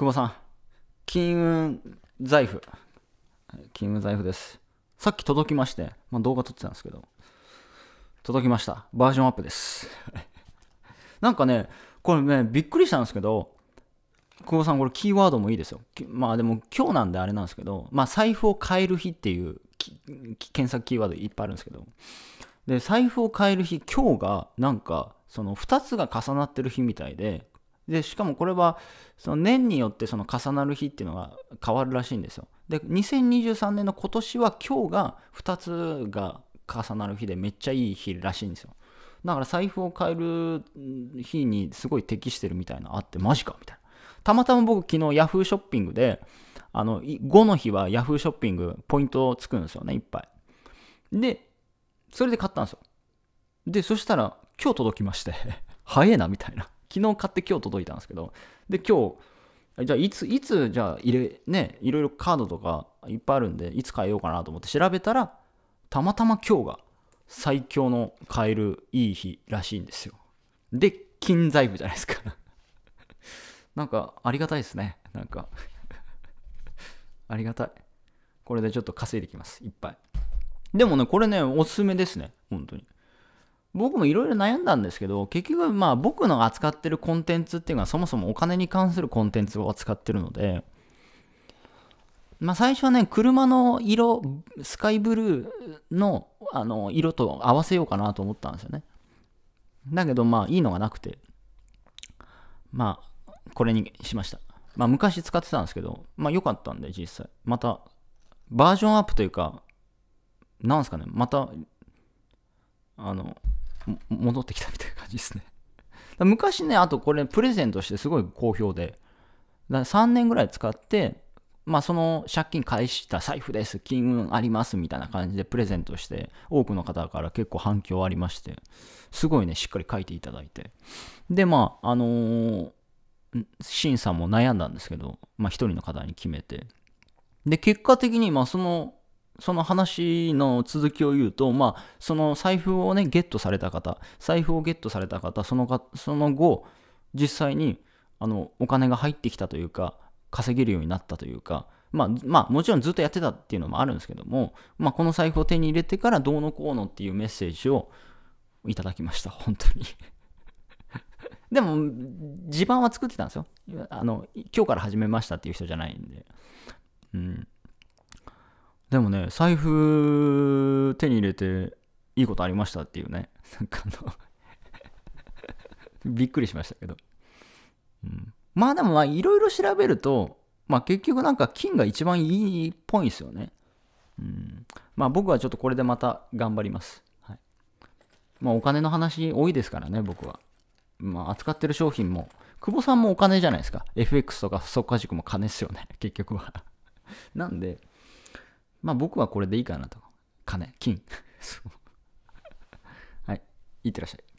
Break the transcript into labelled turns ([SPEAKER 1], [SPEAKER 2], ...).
[SPEAKER 1] 久保さん、金運財布。金運財布です。さっき届きまして、まあ、動画撮ってたんですけど、届きました。バージョンアップです。なんかね、これね、びっくりしたんですけど、久保さん、これキーワードもいいですよ。まあでも今日なんであれなんですけど、まあ財布を変える日っていう検索キーワードいっぱいあるんですけど、で、財布を変える日、今日がなんか、その2つが重なってる日みたいで、でしかもこれはその年によってその重なる日っていうのが変わるらしいんですよで2023年の今年は今日が2つが重なる日でめっちゃいい日らしいんですよだから財布を変える日にすごい適してるみたいなあってマジかみたいなたまたま僕昨日 yahoo！! ショッピングであの5の日は yahoo！! ショッピングポイントつくんですよねいっぱいでそれで買ったんですよでそしたら今日届きまして 早えなみたいな昨日買って今日届いたんですけど、で、今日、じゃあいつ、いつ、じゃあ入れ、ね、いろいろカードとかいっぱいあるんで、いつ変えようかなと思って調べたら、たまたま今日が最強の買えるいい日らしいんですよ。で、金財布じゃないですか なんか、ありがたいですね。なんか ありがたい。これでちょっと稼いできます。いっぱい。でもね、これね、おすすめですね。本当に。僕もいろいろ悩んだんですけど、結局まあ僕の扱ってるコンテンツっていうのはそもそもお金に関するコンテンツを扱ってるので、まあ最初はね、車の色、スカイブルーのあの色と合わせようかなと思ったんですよね。だけどまあいいのがなくて、まあこれにしました。まあ昔使ってたんですけど、まあ良かったんで実際。またバージョンアップというか、なんすかね、また、あの、戻ってきたみたいな感じですね 昔ね、あとこれプレゼントしてすごい好評で、だ3年ぐらい使って、まあその借金返した財布です、金運ありますみたいな感じでプレゼントして、多くの方から結構反響ありまして、すごいね、しっかり書いていただいて。で、まあ、あのー、審査も悩んだんですけど、まあ人の方に決めて。で、結果的に、まあそのその話の続きを言うと、まあ、その財布をね、ゲットされた方、財布をゲットされた方、そのかその後、実際にあのお金が入ってきたというか、稼げるようになったというか、まあ、まあ、もちろんずっとやってたっていうのもあるんですけども、まあ、この財布を手に入れてからどうのこうのっていうメッセージをいただきました、本当に でも、地盤は作ってたんですよ。あの、今日から始めましたっていう人じゃないんで。うん。でもね、財布手に入れていいことありましたっていうね、なんかあの びっくりしましたけど。うん、まあでもまあいろいろ調べると、まあ結局なんか金が一番いいっぽいんですよね。うん、まあ僕はちょっとこれでまた頑張ります。はい、まあお金の話多いですからね、僕は。まあ扱ってる商品も、久保さんもお金じゃないですか。FX とか即価塾も金っすよね、結局は なんで、まあ僕はこれでいいかなと。金、金。はい。いってらっしゃい。